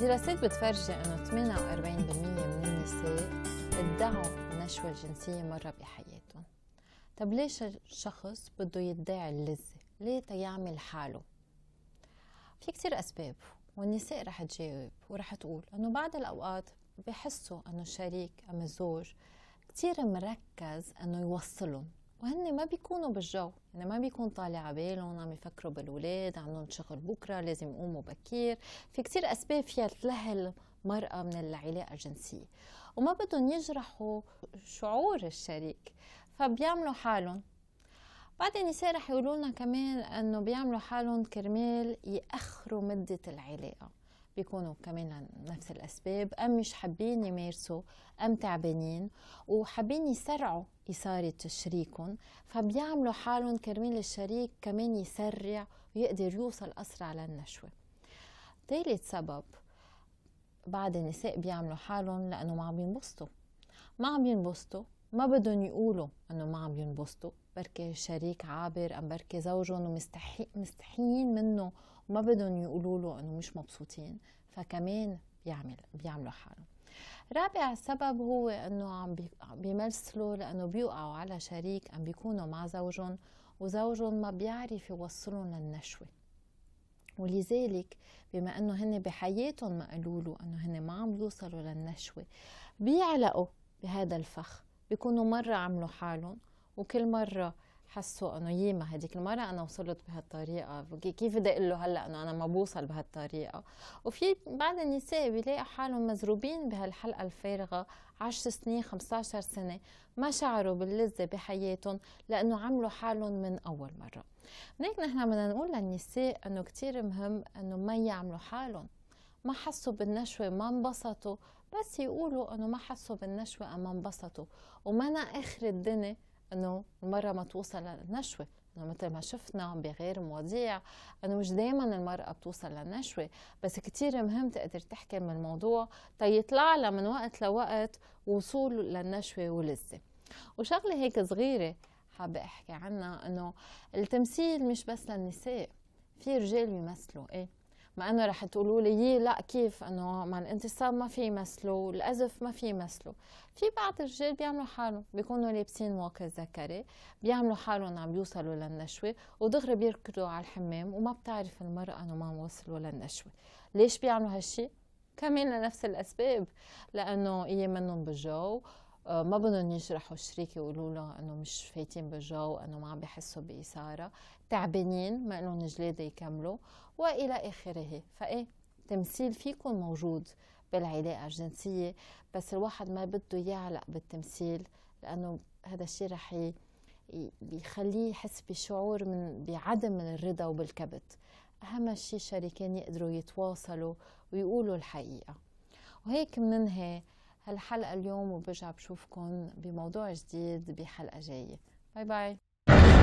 دراسات بتفرجي أنه 48% من النساء ادعوا النشوة الجنسية مرة بحياتهم طب ليش الشخص بده يدعي اللذة؟ ليه تيعمل حاله؟ في كتير أسباب والنساء رح تجاوب ورح تقول أنه بعض الأوقات بحسوا أنه الشريك أم الزوج كتير مركز أنه يوصلهم وهن ما بيكونوا بالجو يعني ما بيكون طالع عبالهم عم يفكروا بالولاد عندهم شغل بكرة لازم يقوموا بكير في كتير أسباب فيها تلهي المرأة من العلاقة الجنسية وما بدهم يجرحوا شعور الشريك فبيعملوا حالهم بعد النساء رح يقولوا لنا كمان انه بيعملوا حالهم كرمال ياخروا مده العلاقه بيكونوا كمان نفس الأسباب أم مش حابين يمارسوا أم تعبانين وحابين يسرعوا إثارة شريكهم فبيعملوا حالهم كرمال الشريك كمان يسرع ويقدر يوصل أسرع للنشوة ثالث سبب بعض النساء بيعملوا حالهم لأنه ما عم ينبسطوا ما عم ينبسطوا ما بدهم يقولوا انه ما عم ينبسطوا بركي الشريك عابر ام بركي زوجهم ومستحيين منه ما بدهم يقولوا له انه مش مبسوطين فكمان بيعمل بيعملوا حالهم رابع سبب هو انه عم بيمثلوا لانه بيوقعوا على شريك عم بيكونوا مع زوجهم وزوجهم ما بيعرف يوصلهم للنشوه ولذلك بما انه هن بحياتهم ما قالوا له انه هن ما عم بيوصلوا للنشوه بيعلقوا بهذا الفخ بيكونوا مره عملوا حالهم وكل مرة حسوا انه ياما هذيك المره انا وصلت بهالطريقه كيف بدي اقول له هلا انه انا ما بوصل بهالطريقه وفي بعض النساء بيلاقوا حالهم مزروبين بهالحلقه الفارغه 10 سنين 15 سنه ما شعروا باللذه بحياتهم لانه عملوا حالهم من اول مره هيك نحن بدنا نقول للنساء انه كثير مهم انه ما يعملوا حالهم ما حسوا بالنشوة ما انبسطوا بس يقولوا انه ما حسوا بالنشوة ما انبسطوا وما انا اخر الدنيا انه المراه ما توصل للنشوه انه مثل ما شفنا بغير مواضيع انه مش دائما المراه بتوصل للنشوه بس كثير مهم تقدر تحكي من الموضوع تيطلع لها من وقت لوقت وصول للنشوه ولذه وشغله هيك صغيره حابه احكي عنها انه التمثيل مش بس للنساء في رجال بيمثلوا ايه مع انه رح تقولوا لي لا كيف انه مع الانتصاب ما في يمثله والازف ما في يمثله في بعض الرجال بيعملوا حالهم بيكونوا لابسين واقع ذكري بيعملوا حالهم عم بيوصلوا للنشوه ودغري بيركضوا على الحمام وما بتعرف المراه انه ما وصلوا للنشوه ليش بيعملوا هالشي كمان لنفس الاسباب لانه هي منهم بالجو آه، ما بدهم يجرحوا الشريك يقولوا له انه مش فايتين بالجو انه ما عم بحسوا باثاره تعبانين ما لهم جلاده يكملوا والى اخره فايه تمثيل فيكم موجود بالعلاقه الجنسيه بس الواحد ما بده يعلق بالتمثيل لانه هذا الشيء رح يخليه يحس بشعور من بعدم من الرضا وبالكبت اهم شيء الشريكين يقدروا يتواصلوا ويقولوا الحقيقه وهيك بننهي هالحلقة اليوم وبرجع بشوفكن بموضوع جديد بحلقة جاية باي باي